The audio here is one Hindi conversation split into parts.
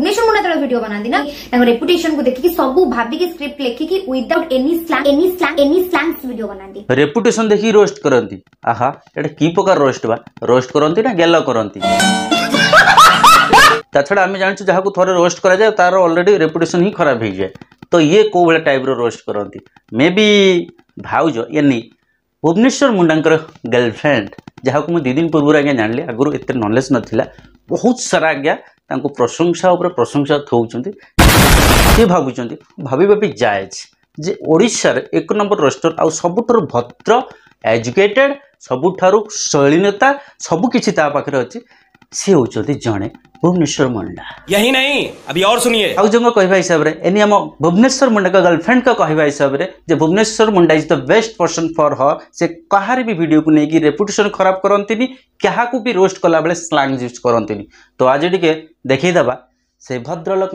भुवनेश्वर मुंडा तेल भिड बनाती ना रेपुटेसन को देखिए सब भाविक स्क्रिप्ट लिखिक without any slang any slang any slang भिड बनाती रेपुटेसन देखिए रोस्ट करती आहा एटा की प्रकार रोस्ट बा रोस्ट करती ना गेल करती ताछा आम जानू जहाँ को थोड़े रोस्ट करा जाए तार अलरेडी रेपुटेसन ही खराब हो जाए तो ये कौ भाई टाइप रोस्ट करती मे बी भाउज यानी भुवनेश्वर मुंडा गर्लफ्रेंड जहाँ को मुझे दिदिन पूर्व आज्ञा जान ली आगुरी एत नलेज ना बहुत सारा आज्ञा ତାଙ୍କୁ ପ୍ରଶଂସା ଉପରେ ପ୍ରଶଂସା ଥୋଉଛନ୍ତି ସେ ଭାବୁଛନ୍ତି ଭାବିବା ବି ଯାଏଜ ଯେ ଓଡ଼ିଶାରେ ଏକ ନମ୍ବର ରେଷ୍ଟୁରାଣ୍ଟ ଆଉ ସବୁଠାରୁ ଭଦ୍ର ଏଜୁକେଟେଡ଼ ସବୁଠାରୁ ଶୈଳୀନତା ସବୁ କିଛି ତା ପାଖରେ ଅଛି ସେ ହେଉଛନ୍ତି ଜଣେ भुवनेश्वर मुंडा यही नहीं अभी और सुनिए आउ जो कहवा हिसाब से एनी आम भुवनेश्वर मुंडा का गर्लफ्रेंड का कहवा हिसाब से Bhubaneswar Munda is the best person for हर से कहार भी भिड को लेकिन रेपुटेशन खराब करती क्या भी रोस्ट कला बेले स्लांग यूज करती तो आज टे देखीदेवा से भद्रलोक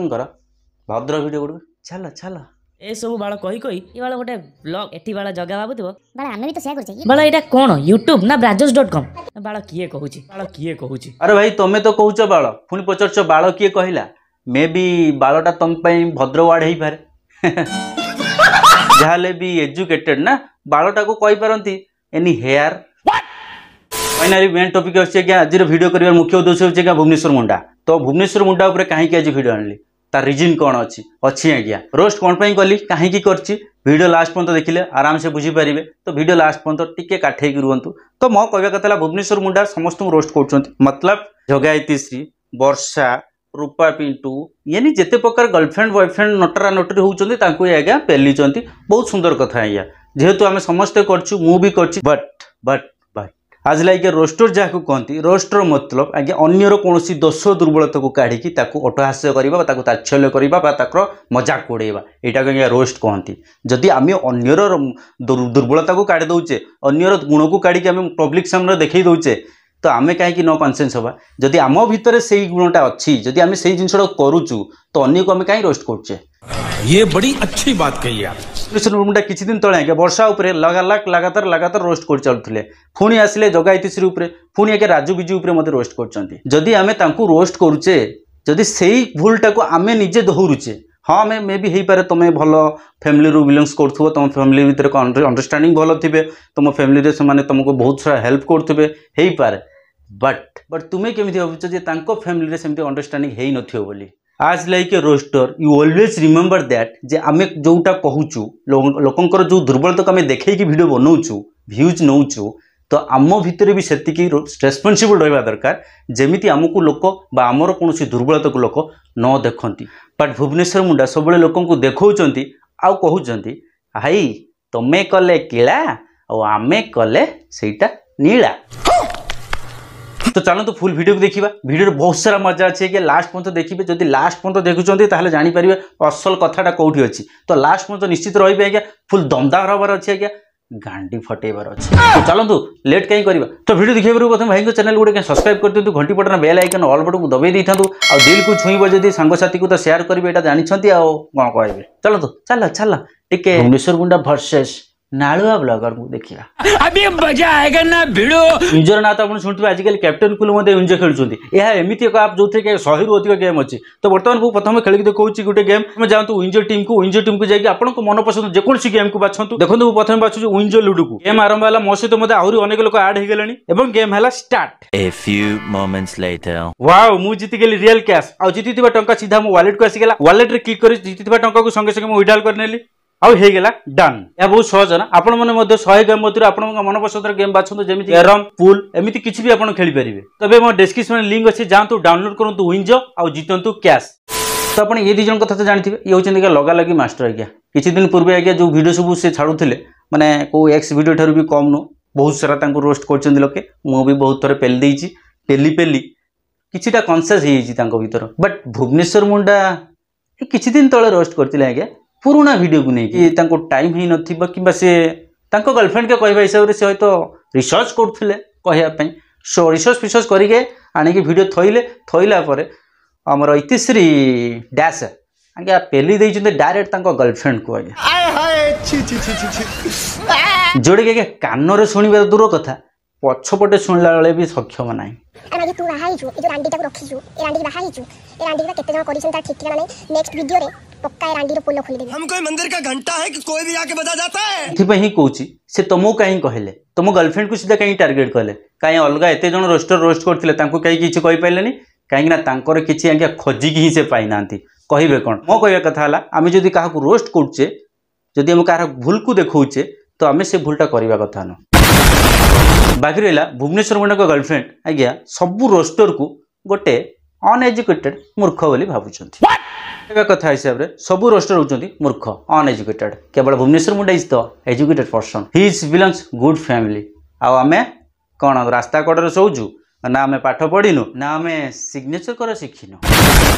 भद्र भिड गुड़ चल चल ଏସବୁ ବାଳ କହି କହି ଏ ବାଳ ଗୋଟେ ବ୍ଲଗ୍ ଏଠି ବାଳ ଜଗା ଭାବୁଥିବ ବାଳ ଆମେ ବି ତ ସେୟା କରୁଛେ ବାଳ ଏଇଟା କଣ ୟୁଟ୍ୟୁବ ନା ବ୍ରାଜର୍ସ ଡଟ୍ କମ୍ ବାଳ କିଏ କହୁଛି ବାଳ କିଏ କହୁଛି ଆରେ ଭାଇ ତମେ ତ କହୁଛ ବାଳ ପୁଣି ପଚାରୁଛ ବାଳ କିଏ କହିଲା ମେ ବି ବାଳଟା ତମ ପାଇଁ ଭଦ୍ର ୱାର୍ଡ ହେଇପାରେ ଯାହାହେଲେ ବି ଏଜୁକେଟେଡ୍ ନା ବାଳଟାକୁ କହିପାରନ୍ତି ଏନି ହେୟାର ଫାଇନାଲି ମେନ୍ ଟପିକ୍ ଅଛି ଆଜ୍ଞା ଆଜିର ଭିଡ଼ିଓ କରିବାର ମୁଖ୍ୟ ଉଦ୍ଦେଶ୍ୟ ହେଉଛି ଆଜ୍ଞା ଭୁବନେଶ୍ୱର ମୁଣ୍ଡା ତ ଭୁବନେଶ୍ୱର ମୁଣ୍ଡା ଉପରେ କାହିଁକି ଆଜି ଭିଡ଼ିଓ ଆଣିଲି तार रिजन कौन अच्छी अच्छी आज्ञा रोस्ट कौन पर कली कहीं करीडियो लास्ट पर्यटन देखिले आराम से बुझीपारे तो भिडियो लास्ट पर्यटन टी का रुहतु तो मो कह कथा भुवनेश्वर मुंडार समस्त रोस्ट कर मतलब जगायतीश्री बर्षा रूपा पिंटू यानी जिते प्रकार गर्लफ्रेंड बयफ्रेंड नटरा नटरी होती आज्ञा पेली बहुत सुंदर कथ आज्ञा जेहेतु आम समस्ते करूँ कर बट ଆଜ୍ ଲାଇକ୍ ରୋଷ୍ଟର ଯାହାକୁ କହନ୍ତି ରୋଷ୍ଟର ମତଲବ ଆଜ୍ଞା ଅନ୍ୟର କୌଣସି ଦୋଷ ଦୁର୍ବଳତାକୁ କାଢ଼ିକି ତାକୁ ଅଟହାସ୍ୟ କରିବା ବା ତାକୁ ତାଚ୍ଛଲ୍ୟ କରିବା ବା ତାଙ୍କର ମଜାକ ଉଡ଼େଇବା ଏଇଟାକୁ ଆଜ୍ଞା ରୋଷ୍ଟ କହନ୍ତି ଯଦି ଆମେ ଅନ୍ୟର ଦୁର୍ବଳତାକୁ କାଢ଼ି ଦେଉଛେ ଅନ୍ୟର ଗୁଣକୁ କାଢ଼ିକି ଆମେ ପବ୍ଲିକ୍ ସାମ୍ନାରେ ଦେଖାଇ ଦେଉଛେ ତ ଆମେ କାହିଁକି ନ କନସିୟସ୍ ହେବା ଯଦି ଆମ ଭିତରେ ସେଇ ଗୁଣଟା ଅଛି ଯଦି ଆମେ ସେଇ ଜିନିଷଟାକୁ କରୁଛୁ ତ ଅନ୍ୟକୁ ଆମେ କାହିଁ ରୋଷ୍ଟ କରୁଛେ ये बड़ी अच्छी बात कही आपकृष्ण मुर्मुटा किसी दिन तेज वर्षा उपरे लगाला लगातार लगातार रोस्ट कर चलुले पुणी आसे जगा इतिश्री पुणी आगे राजू विजू मत रोस्ट करी आम रोस्ट करुचे जदि से भूलटा को आम निजे दोहरुचे हाँ आम मे भी हो पाए तुम भल फैमिली रू बिलंगस कर तुम फैमिली भितर अंडरस्टाण भल थे तुम फैमिली से तुमको बहुत सारा हेल्प करेंगे हो पाए बट बट तुम्हें कमी भाव फैमिली सेमती अंडरस्टाणिंग हो नोली as like a roster you always remember that ଯେ ଆମେ ଯେଉଁଟା କହୁଛୁ ଲୋକଙ୍କର ଯେଉଁ ଦୁର୍ବଳତାକୁ ଆମେ ଦେଖେଇକି ଭିଡ଼ିଓ ବନାଉଛୁ ଭ୍ୟୁଜ୍ ନେଉଛୁ ତ ଆମ ଭିତରେ ବି ସେତିକି ରେସ୍ପନ୍ସିବୁଲ୍ ରହିବା ଦରକାର ଯେମିତି ଆମକୁ ଲୋକ ବା ଆମର କୌଣସି ଦୁର୍ବଳତାକୁ ଲୋକ ନ ଦେଖନ୍ତି ବଟ୍ ଭୁବନେଶ୍ୱର ମୁଣ୍ଡା ସବୁବେଳେ ଲୋକଙ୍କୁ ଦେଖାଉଛନ୍ତି ଆଉ କହୁଛନ୍ତି ହାଇ ତମେ କଲେ କିଳା ଆଉ ଆମେ କଲେ ସେଇଟା ନୀଳା तो চালু ফুল ভিডিওকে দেখা ভিডিওর বহুত সারা মজা আছে কি লাস্ট পর্যন্ত দেখবে যদি लास्ट पर्यटन দেখুম তাহলে असल অসল कौटी अच्छी तो लास्ट पर्यटन निश्चित रही है আজ্ঞা फुल दमदार হবার अच्छे আজ্ঞা गांडी फटेबार अच्छे चलतु लेट कहीं करवा तो भिडियो देखिए प्रथम भाई चैनल गुटे सब्सक्राइब कर दिखाँ घंटी पटना बेल आइकन अल बटन को दबाई था आउ दिल को छुईब जब सांगसाथी को तो सेयार करेंगे यहाँ जानते आँ कह चलतु चल चल टे भुवनेश्वर गुंडा भरसेस नाड़ुआ ब्लगर को देखा अभी मजा आएगा ना भिड़ो निजर ना तो आप शुणी आजिकल कैप्टेन कुल इंजो खेल एमती एक आप तो जो थे शहे अधिक गेम अच्छे तो बर्तमान मुझे प्रथम खेल देखिए गोटे गेम जातु उइंजो टीम को उइंजो तो टीम को जाकि आपको मन पसंद जो गेम को बाछत देखते प्रथम बाछ उइंजो लुडो को गेम आरंभ है मो सहित मतलब आहरी अनेक लोक आड हो गेम है स्टार्ट जीति गली रियल क्या आ जीति टाँग सीधा मो वालेट को आसगला वालेट्रे क्लिक कर जीति टाँग को संगे संगे मुझे विड्रल करी ଆଉ ହେଇଗଲା ଡନ୍ ଏହା ବହୁତ ସହଜ ନା ଆପଣମାନେ ମଧ୍ୟ ଶହେ ଗେମ୍ ମଧ୍ୟରୁ ଆପଣଙ୍କ ମନପସନ୍ଦର ଗେମ୍ ବାଛନ୍ତୁ ଯେମିତି କ୍ୟାରମ୍ ପୁଲ୍ ଏମିତି କିଛି ବି ଆପଣ ଖେଳିପାରିବେ ତେବେ ମୋ ଡେସ୍କ୍ରିପ୍ସନରେ ଲିଙ୍କ୍ ଅଛି ଯାଆନ୍ତୁ ଡାଉନଲୋଡ୍ କରନ୍ତୁ ୱିଞ୍ଜ ଆଉ ଜିତନ୍ତୁ କ୍ୟାସ୍ ତ ଆପଣ ଏ ଦୁଇ ଜଣ କଥା ତ ଜାଣିଥିବେ ଇଏ ହେଉଛନ୍ତି ଆଜ୍ଞା ଲଗାଲଗି ମାଷ୍ଟର ଆଜ୍ଞା କିଛି ଦିନ ପୂର୍ବେ ଆଜ୍ଞା ଯେଉଁ ଭିଡ଼ିଓ ସବୁ ସେ ଛାଡ଼ୁଥିଲେ ମାନେ କେଉଁ ଏକ୍ସ ଭିଡ଼ିଓ ଠାରୁ ବି କମ୍ ନୁହଁ ବହୁତ ସାରା ତାଙ୍କୁ ରୋଷ୍ଟ କରୁଛନ୍ତି ଲୋକେ ମୁଁ ବି ବହୁତ ଥର ପେଲି ଦେଇଛି ପେଲି ପେଲି କିଛିଟା କନସିୟସ୍ ହେଇଯାଇଛି ତାଙ୍କ ଭିତର ବଟ୍ ଭୁବନେଶ୍ୱର ମୁଣ୍ଡା କିଛିଦିନ ତଳେ ରୋଷ୍ଟ କରିଥିଲେ ଆଜ୍ଞା ପୁରୁଣା ଭିଡ଼ିଓକୁ ନେଇକି ତାଙ୍କୁ ଟାଇମ୍ ହେଇନଥିବ କିମ୍ବା ସେ ତାଙ୍କ ଗର୍ଲଫ୍ରେଣ୍ଡକେ କହିବା ହିସାବରେ ସେ ହয়তো ରିସର୍ଚ୍ଚ କରୁଥିଲେ କହିବା ପାଇଁ ସୋ ରିସର୍ଚ୍ଚ ଫିସର୍ଚ୍ଚ କରିକି ଆଣିକି ଭିଡ଼ିଓ ଥୋଇଲେ ଥୋଇଲା ପରେ ଆମର ଇତିଶ୍ରୀ ଡ୍ୟାସ୍ ଆଜ୍ଞା ପେଲି ଦେଇଛନ୍ତି ଡାଇରେକ୍ଟ ତାଙ୍କ ଗର୍ଲଫ୍ରେଣ୍ଡକୁ ଆଜ୍ଞା ଯେଉଁଟାକି ଆଜ୍ଞା କାନରେ ଶୁଣିବା ଦୂର କଥା પોચ્છપોટે સુણલા લે બી સખ્ય મનાઈ કે તું રહાઈ છુ એ જો રાંડી તા કો રાખી છુ એ રાંડી બાહાઈ છુ એ રાંડી બા કેતે જણ કરી છન તાર ઠીક કે ના નેક્સ્ટ વિડિયો રે પોક્કા એ રાંડી રો પોલો ખોલી દેવી હમ કોઈ મંદિર કા ઘંટા હે કે કોઈ બી આ કે બજા જાતા હે થી ભહી કોચી સે તમો કહી કહેલે તમો ગર્લફ્રેન્ડ કુ સીધા કઈ ટાર્ગેટ કરે કાઈ અલગા એતે જણ રોસ્ટર રોસ્ટ કરતલે તાંકો કઈ કીછ કઈ પઈલેની કાઈ ના તાંકોર કીછ આ કે ખોજી કી હી સે પઈ નાંતી કહીબે કોણ મો કઈયા કથાલા અમે જોદી કાહ કુ રોસ્ટ કોડચે જોદી હમ કાહર ભૂલ કુ દેખૌચે તો અમે સે ભૂલટા કરીવા કથાનો ବାକି ରହିଲା ଭୁବନେଶ୍ୱର ମୁଣ୍ଡାଙ୍କ ଗର୍ଲଫ୍ରେଣ୍ଡ ଆଜ୍ଞା ସବୁ ରୋଷ୍ଟରକୁ ଗୋଟେ ଅନଏଜୁକେଟେଡ୍ ମୂର୍ଖ ବୋଲି ଭାବୁଛନ୍ତି କହିବା କଥା ହିସାବରେ ସବୁ ରୋଷ୍ଟର ହେଉଛନ୍ତି ମୂର୍ଖ ଅନଏଜୁକେଟେଡ୍ କେବଳ Bhubaneswar Munda is the educated person he is belongs good family ଆଉ ଆମେ କ'ଣ ରାସ୍ତା କଡ଼ରେ ଶୋଉଛୁ ନା ଆମେ ପାଠ ପଢ଼ିନୁ ନା ଆମେ ସିଗ୍ନେଚର କର ଶିଖିନୁ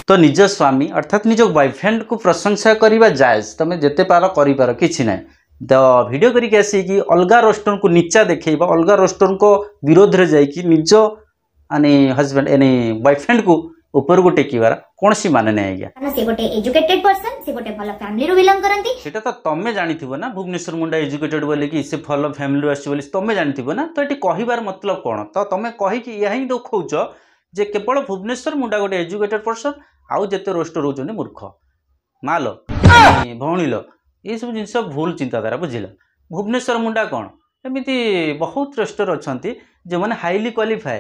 ତ ନିଜ ସ୍ୱାମୀ ଅର୍ଥାତ୍ ନିଜ ବୟଫ୍ରେଣ୍ଡକୁ ପ୍ରଶଂସା କରିବା ଜାଏଜ ତମେ ଯେତେ ପାର କରିପାର କିଛି ନାହିଁ ଭିଡ଼ିଓ କରିକି ଆସିକି ଅଲଗା ରୋଷ୍ଟରଙ୍କୁ ନିଚା ଦେଖେଇବା ଅଲଗା ରୋଷ୍ଟରଙ୍କ ବିରୋଧରେ ଯାଇକି ନିଜ ଆନି ହଜବେଣ୍ଡ ଏନି ବୟଫ୍ରେଣ୍ଡକୁ ଉପରକୁ ଟେକିବାର କୌଣସି ମାନେ ନାହିଁ ଆଜ୍ଞା ସେ ଗୋଟେ ଏଜୁକେଟେଡ ପର୍ସନ ସେ ଗୋଟେ ଭଲ ଫ୍ୟାମିଲିରୁ ବିଲଙ୍ଗ କରନ୍ତି ସେଟା ତ ତମେ ଜାଣିଥିବ ନା ଭୁବନେଶ୍ୱର ମୁଣ୍ଡା ଏଜୁକେଟେଡ ବୋଲି କି ସେ ଭଲ ଫ୍ୟାମିଲିରୁ ଆସିଛି ବୋଲି ତମେ ଜାଣିଥିବ ନା ତ ଏଠି କହିବାର ମତଲବ କ'ଣ ତ ତମେ କହିକି ଏହା ହିଁ ଦେଖାଉଛ ଯେ କେବଳ ଭୁବନେଶ୍ୱର ମୁଣ୍ଡା ଗୋଟେ ଏଜୁକେଟେଡ ପର୍ସନ ଆଉ ଯେତେ ରୋଷ୍ଟର ହେଉଛନ୍ତି ମୂର୍ଖ ମାଲ ଭଉଣୀଲ ये सब जिन भूल चिंताधारा बुझल भुवनेश्वर मुंडा कौन एमती बहुत ट्रस्टर अच्छा जो मैंने हाईली क्वाफाए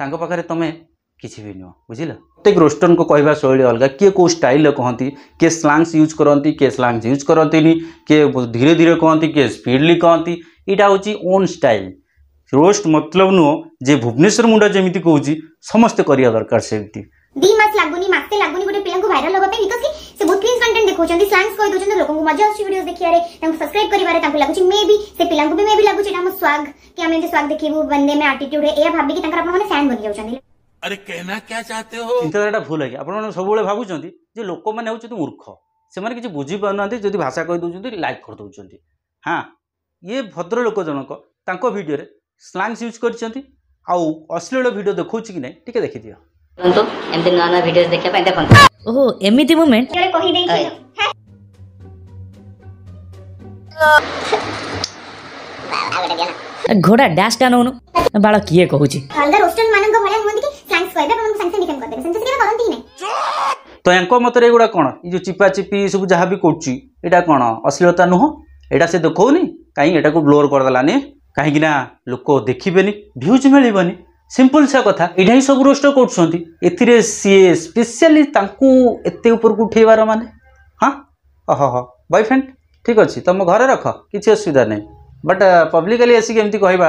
पाखे तुम्हें किसी भी नुह बुझ प्रत्येक रोस्टर को कहवा शैली अलग किए कौ स्टाइल कहती किए स्लांगस यूज करती किए स्लांगस यूज करती किए धीरे धीरे कहती किए स्पीडली कहती यहाँ हूँ ओन स्टाइल रोस्ट मतलब नुह जे भुवनेश्वर मुंडा जमी कौच समस्ते दरकार सेमती দি মাস লাগুনি মাসে লাগুনি গোটে পিলাঙ্কু ভাইরাল হবা পাই বিকজ কি সে বহুত ক্রিঞ্জ কন্টেন্ট দেখাউছন্তি স্ল্যাংস কই দউছন্তি লোকଙ୍କୁ মজা আসছে ভিডিওস দেখিয়ারে তাଙ୍କୁ সাবস্ক্রাইব করিবারে তাଙ୍କୁ লাগুছি মে বি সে পিলাঙ্কু বি মে বি লাগুছি এটা আমার স্বাগ কি আমি যে স্বাগ দেখিবু বন্দে মে আটিটিউড হে এয়া ভাবি কি তাঙ্কর আপন মানে ফ্যান বনি যাউছন্তি আরে কেনা ক্যা চাহতে হো চিন্তাধারাটা ভুল হয়ে আপন মানে সবুলে ভাবুছন্তি যে লোকମାନେ হউছন্তি মূর্খ সেমানে কিছু বুঝি পাউনাহান্তি যদি ভাষা কই দউছন্তি লাইক কর দউছন্তি হ্যাঁ ইয়ে ভদ্র লোক জনক তাঙ্ক ভিডিওরে স্ল্যাংস ইউজ করিছন্তি আউ অশ্লীল ভিডিও দেখাউছি কি নাই টিকে দেখি দিও କରନ୍ତୁ ଏମିତି ନୂଆ ନୂଆ ଭିଡିଓ ଦେଖିବା ପାଇଁ ଦେଖନ୍ତୁ ଓହୋ ଏମିତି ମୁମେଣ୍ଟ ଘୋଡ଼ା ଡ୍ୟାସ୍ ଟା ନଉନୁ ବାଳ କିଏ କହୁଛି ତ ୟାଙ୍କ ମତରେ ଏଗୁଡ଼ା କ'ଣ ଏଇ ଯେଉଁ ଚିପା ଚିପି ସବୁ ଯାହା ବି କରୁଛି ଏଇଟା କ'ଣ ଅଶ୍ଳୀଳତା ନୁହଁ ଏଇଟା ସେ ଦେଖାଉନି କାହିଁକି ଏଇଟାକୁ ବ୍ଲୋର କରିଦେଲାନି କାହିଁକିନା ଲୋକ ଦେଖିବେନି ଭ୍ୟୁଜ୍ ମିଳିବନି সিম্পল সা কথা ଏଇଟା ହିଁ ସବୁ ରୋଷ୍ଟ କରୁଛନ୍ତି ଏଥିରେ ସିଏ ସ୍ପେଶିଆଲି ତାଙ୍କୁ ଏତେ ଉପରକୁ ଉଠେଇବାର ମାନେ ହଁ ଓହ ହ ବୟଫ୍ରେଣ୍ଡ ଠିକ୍ ଅଛି ତମ ଘରେ ରଖ କିଛି ଅସୁବିଧା ନାହିଁ ବଟ୍ ପବ୍ଲିକାଲି ଆସିକି ଏମିତି କହିବା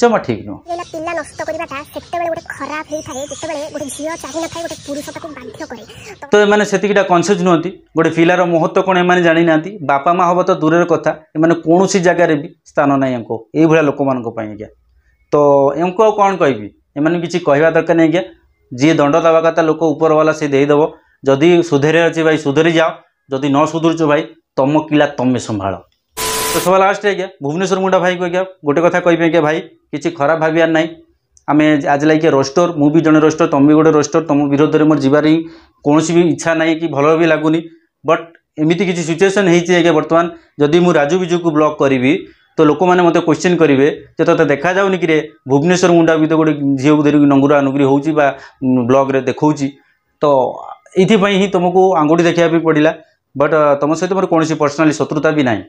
ଜମା ଠିକ୍ ନୁହଁ ପିଲା ନଷ୍ଟ କରିବାଟା ସେତେବେଳେ ଗୋଟେ ଖରାପ ହେଇଥାଏ ଯେତେବେଳେ ଗୋଟେ ଝିଅ ଚାହିଁନଥାଏ ଗୋଟେ ପୁରୁଷ ତାକୁ ବାଧ୍ୟ କରେ ତ ଏମାନେ ସେତିକିଟା କନସିୟସ୍ ନୁହନ୍ତି ଗୋଟେ ପିଲାର ମହତ୍ତ୍ୱ କ'ଣ ଏମାନେ ଜାଣିନାହାନ୍ତି ବାପା ମା' ହବ ତ ଦୂରର କଥା ଏମାନେ କୌଣସି ଜାଗାରେ ବି ସ୍ଥାନ ନାହିଁ ୟାଙ୍କୁ ଏଇଭଳିଆ ଲୋକମାନଙ୍କ ପାଇଁ ଆଜ୍ଞା तो यूँ को कौन कहबी ଏମାନେ କିଛି କହିବା ଦରକାର ନାହିଁ ଆଜ୍ଞା ଯିଏ ଦଣ୍ଡ ଦେବା କଥା ଲୋକ ଉପରବାଲା ସେ ଦେଇଦେବ ଯଦି ସୁଧେରେ ଅଛି ଭାଇ ସୁଧରି ଯାଅ ଯଦି ନ ସୁଧୁରୁଛୁ ଭାଇ ତମ କିଲା ତମେ ସମ୍ଭାଳ ତ ସବା ଲାଷ୍ଟ ଆଜ୍ଞା ଭୁବନେଶ୍ୱର ମୁଣ୍ଡା ଭାଇକୁ ଆଜ୍ଞା ଗୋଟେ କଥା କହିବି ଆଜ୍ଞା ଭାଇ କିଛି ଖରାପ ଭାବିବାର ନାହିଁ ଆମେ ଆଜି ଲାଗି ରୋଷ୍ଟର ମୁଁ ବି ଜଣେ ରୋଷ୍ଟର ତମେ ବି ଗୋଟେ ରୋଷ୍ଟର ତମ ବିରୋଧରେ ମୋର ଯିବାର ହିଁ କୌଣସି ବି ଇଚ୍ଛା ନାହିଁ କି ଭଲ ବି ଲାଗୁନି ବଟ୍ ଏମିତି କିଛି ସିଚୁଏସନ୍ ହେଇଛି ଆଜ୍ଞା ବର୍ତ୍ତମାନ ଯଦି ମୁଁ ରାଜୁ ବିଜୁକୁ ବ୍ଲକ୍ କରିବି তো ଲୋକମାନେ ମୋତେ କ୍ୱେଶ୍ଚିନ୍ କରିବେ ଯେ ତୋତେ ଦେଖାଯାଉନି କିରେ ଭୁବନେଶ୍ୱର ମୁଣ୍ଡା ବି ତ ଗୋଟେ ଝିଅକୁ ଧରିକି ନଙ୍ଗୁରା ନୁଙ୍ଗୁରି ହେଉଛି ବା ବ୍ଲଗ୍ରେ ଦେଖାଉଛି ତ ଏଇଥିପାଇଁ ହିଁ ତୁମକୁ ଆଙ୍ଗୁଠି ଦେଖିବା ପାଇଁ ପଡ଼ିଲା ବଟ୍ ତୁମ ସହିତ ମୋର କୌଣସି ପର୍ସନାଲି ଶତ୍ରୁତା ବି ନାହିଁ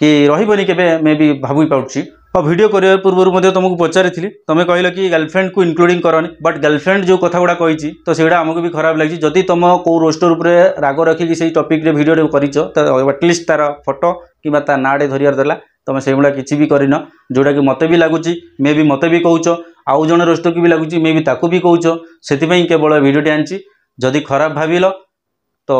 କି ରହିବନି କେବେ ମେ ବି ଭାବିପାରୁଛି ଆଉ ଭିଡ଼ିଓ କରିବା ପୂର୍ବରୁ ମଧ୍ୟ ତୁମକୁ ପଚାରିଥିଲି ତୁମେ କହିଲ କି ଗାର୍ଲଫ୍ରେଣ୍ଡକୁ ଇନକ୍ଲୁଡ଼ିଂ କରନି ବଟ୍ ଗାର୍ଲଫ୍ରେଣ୍ଡ ଯେଉଁ କଥା ଗୁଡ଼ା କହିଛି ତ ସେଗୁଡ଼ା ଆମକୁ ବି ଖରାପ ଲାଗିଛି ଯଦି ତୁମ କେଉଁ ରୋଷ୍ଟର ଉପରେ ରାଗ ରଖିକି ସେଇ ଟପିକ୍ରେ ଭିଡ଼ିଓରେ କରିଛ ତ ଆଟଲିଷ୍ଟ ତା'ର ଫଟୋ କିମ୍ବା ତା ନାଁଟେ ଧରିବାର ଦେଲା ତୁମେ ସେଇଭଳିଆ କିଛି ବି କରିନ ଯେଉଁଟାକି ମୋତେ ବି ଲାଗୁଛି ମେ ବି ମୋତେ ବି କହୁଛ ଆଉ ଜଣେ ରୋଷ୍ଟକୁ ବି ଲାଗୁଛି ମେ ବି ତାକୁ ବି କହୁଛ ସେଥିପାଇଁ କେବଳ ଭିଡ଼ିଓଟି ଆଣିଛି ଯଦି ଖରାପ ଭାବିଲ ତ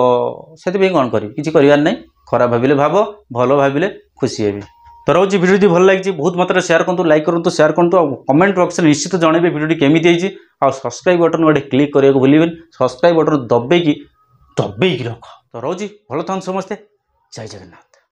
ସେଥିପାଇଁ କ'ଣ କରିବି କିଛି କରିବାର ନାହିଁ ଖରାପ ଭାବିଲେ ଭାବ ଭଲ ଭାବିଲେ ଖୁସି ହେବି ତ ରହୁଛି ଭିଡ଼ିଓ ଯଦି ଭଲ ଲାଗିଛି ବହୁତ ମାତ୍ରାରେ ସେୟାର କରନ୍ତୁ ଲାଇକ୍ କରନ୍ତୁ ସେୟାର କରନ୍ତୁ ଆଉ କମେଣ୍ଟ ବକ୍ସରେ ନିଶ୍ଚିତ ଜଣେଇବେ ଭିଡ଼ିଓଟି କେମିତି ହେଇଛି ଆଉ ସବସ୍କ୍ରାଇବ୍ ବଟନ୍ ଗୋଟେ କ୍ଲିକ୍ କରିବାକୁ ଭୁଲିବେନି ସବସ୍କ୍ରାଇବ୍ ବଟନ୍ ଦବେଇକି ଦବେଇକି ରଖ ତ ରହୁଛି ଭଲ ଥାନ୍ତୁ ସମସ୍ତେ ଜୟ ଜଗନ୍ନାଥ